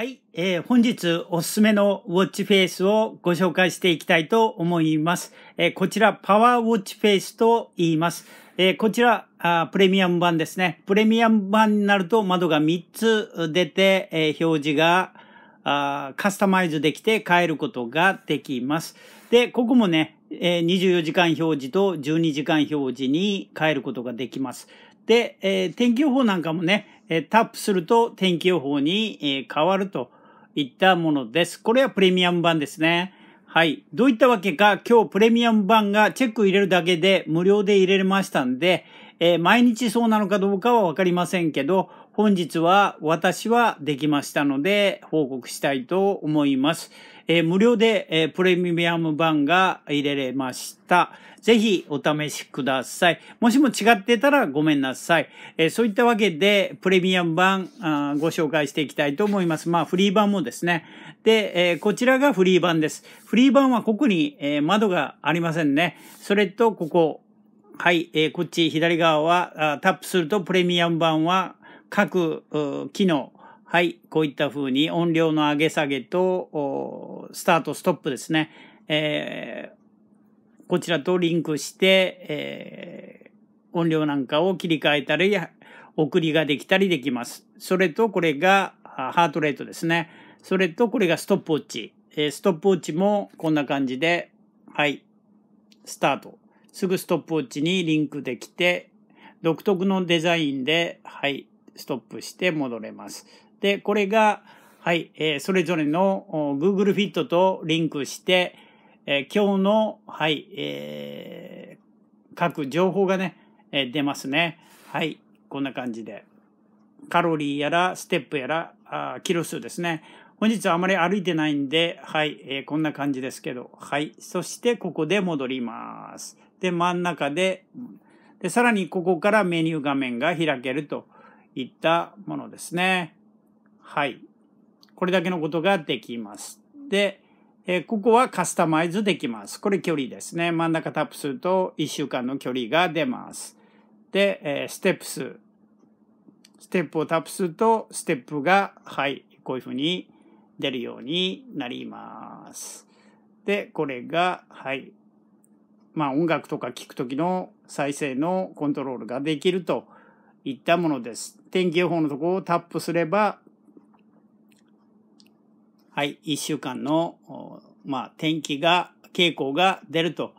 はい、えー、本日おすすめのウォッチフェイスをご紹介していきたいと思います。えー、こちらパワーウォッチフェイスと言います。えー、こちらあプレミアム版ですね。プレミアム版になると窓が3つ出て、えー、表示があカスタマイズできて変えることができます。で、ここもね、えー、24時間表示と12時間表示に変えることができます。で、えー、天気予報なんかもね、えー、タップすると天気予報に、えー、変わるといったものです。これはプレミアム版ですね。はい。どういったわけか、今日プレミアム版がチェック入れるだけで無料で入れれましたんで、え毎日そうなのかどうかはわかりませんけど、本日は私はできましたので報告したいと思います。えー、無料で、えー、プレミアム版が入れれました。ぜひお試しください。もしも違ってたらごめんなさい。えー、そういったわけで、プレミアム版あご紹介していきたいと思います。まあ、フリー版もですね。で、えこちらがフリー版です。フリー版はここに、え窓がありませんね。それと、ここ。はい、えこっち左側はあタップするとプレミアム版は各機能、はい、こういった風に音量の上げ下げと、スタート、ストップですね、えー、こちらとリンクして、えー、音量なんかを切り替えたり、送りができたりできます。それとこれがハートレートですね。それとこれがストップウォッチ。えストップウォッチもこんな感じで、はい、スタート。すぐストップウォッチにリンクできて、独特のデザインで、はい、ストップして戻れます。で、これが、はい、えー、それぞれの Google Fit とリンクして、えー、今日の、はい、えー、各情報がね、えー、出ますね。はい、こんな感じで。カロリーやら、ステップやら、あキロ数ですね。本日はあまり歩いてないんで、はい、えー、こんな感じですけど、はい。そしてここで戻ります。で、真ん中で、で、さらにここからメニュー画面が開けると。いったものですね。はい。これだけのことができます。で、えここはカスタマイズできます。これ距離ですね。真ん中タップすると1週間の距離が出ます。で、えステップ数。ステップをタップすると、ステップが、はい、こういうふうに出るようになります。で、これが、はい、まあ音楽とか聴くときの再生のコントロールができるといったものです。天気予報のところをタップすれば、はい、1週間の、まあ、天気が、傾向が出ると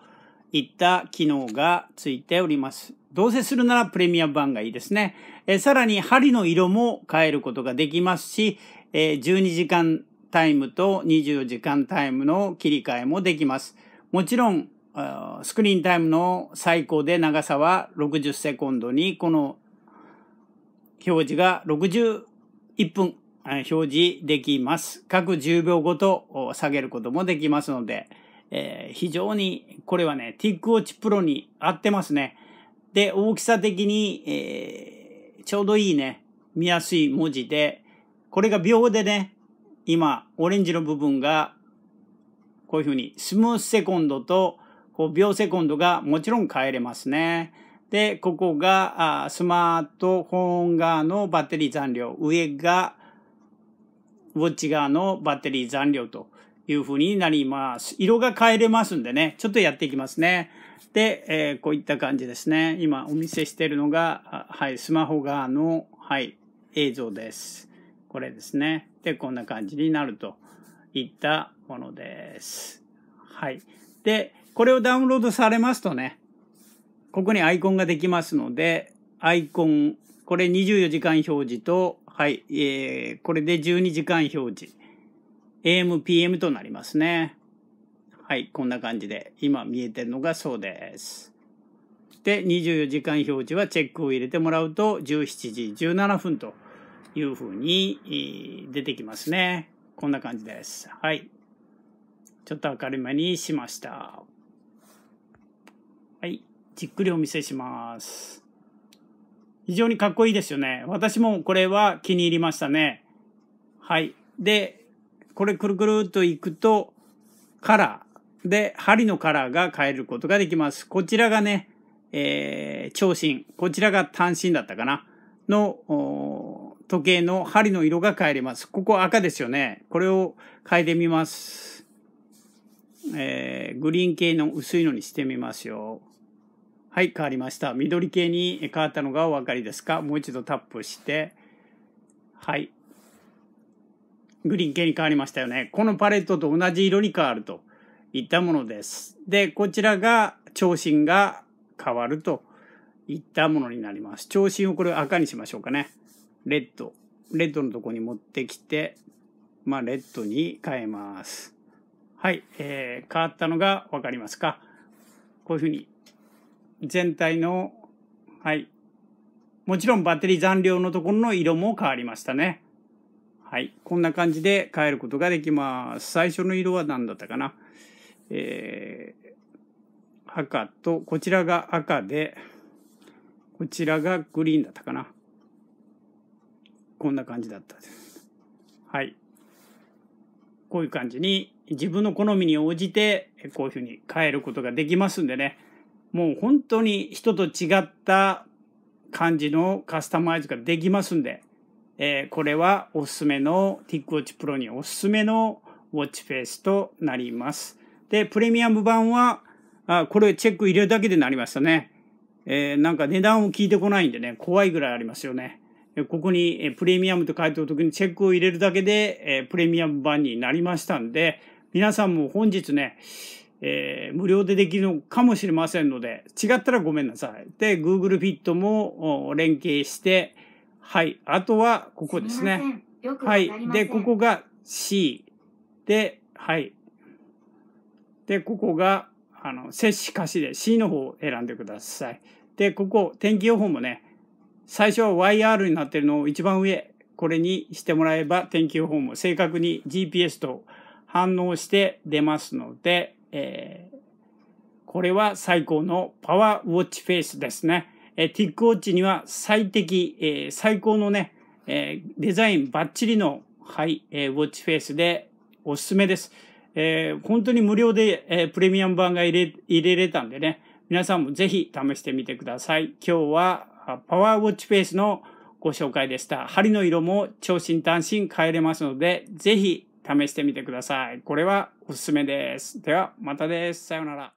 いった機能がついております。どうせするならプレミアム版がいいですね。えさらに針の色も変えることができますし、え12時間タイムと24時間タイムの切り替えもできます。もちろん、スクリーンタイムの最高で長さは60セコンドにこの表示が61分表示できます。各10秒ごと下げることもできますので、えー、非常にこれはね、TicWatch Pro に合ってますね。で、大きさ的に、えー、ちょうどいいね、見やすい文字で、これが秒でね、今、オレンジの部分が、こういうふうに、スムースセコンドと、こう秒セコンドがもちろん変えれますね。で、ここがスマートフォン側のバッテリー残量、上がウォッチ側のバッテリー残量というふうになります。色が変えれますんでね、ちょっとやっていきますね。で、えー、こういった感じですね。今お見せしているのが、はい、スマホ側の、はい、映像です。これですね。で、こんな感じになるといったものです。はい。で、これをダウンロードされますとね、ここにアイコンができますので、アイコン、これ24時間表示と、はい、えー、これで12時間表示。AM、PM となりますね。はい、こんな感じで、今見えてるのがそうです。で、24時間表示はチェックを入れてもらうと、17時17分というふうに出てきますね。こんな感じです。はい。ちょっと明るめにしました。はい。じっくりお見せします。非常にかっこいいですよね。私もこれは気に入りましたね。はい。で、これくるくるっと行くと、カラーで、針のカラーが変えることができます。こちらがね、えー、長針。こちらが単針だったかな。の、時計の針の色が変えれます。ここ赤ですよね。これを変えてみます。えー、グリーン系の薄いのにしてみますよ。はい、変わりました。緑系に変わったのがお分かりですかもう一度タップして、はい。グリーン系に変わりましたよね。このパレットと同じ色に変わるといったものです。で、こちらが長針が変わるといったものになります。長針をこれ赤にしましょうかね。レッド。レッドのとこに持ってきて、まあ、レッドに変えます。はい、えー、変わったのが分かりますかこういうふうに全体の、はい。もちろんバッテリー残量のところの色も変わりましたね。はい。こんな感じで変えることができます。最初の色は何だったかな。えー、赤と、こちらが赤で、こちらがグリーンだったかな。こんな感じだったです。はい。こういう感じに自分の好みに応じてこういうふうに変えることができますんでね。もう本当に人と違った感じのカスタマイズができますんで、えー、これはおすすめの TicWatch Pro におすすめのウォッチフェイスとなります。で、プレミアム版は、あこれチェック入れるだけでなりましたね。えー、なんか値段を聞いてこないんでね、怖いぐらいありますよね。ここにプレミアムと書いておるときにチェックを入れるだけで、えー、プレミアム版になりましたんで、皆さんも本日ね、えー、無料でできるのかもしれませんので、違ったらごめんなさい。で、Google Fit も連携して、はい。あとは、ここですねはい。で、ここが C。で、はい。で、ここが、あの、接種貸しで C の方を選んでください。で、ここ、天気予報もね、最初は YR になってるのを一番上、これにしてもらえば天気予報も正確に GPS と反応して出ますので、えー、これは最高のパワーウォッチフェイスですね。えー、ティックウォッチには最適、えー、最高のね、えー、デザインバッチリの、はい、えー、ウォッチフェイスでおすすめです。えー、本当に無料で、えー、プレミアム版が入れ、入れれたんでね、皆さんもぜひ試してみてください。今日はパワーウォッチフェイスのご紹介でした。針の色も超新単身変えれますので、ぜひ試してみてください。これはおすすめです。では、またです。さようなら。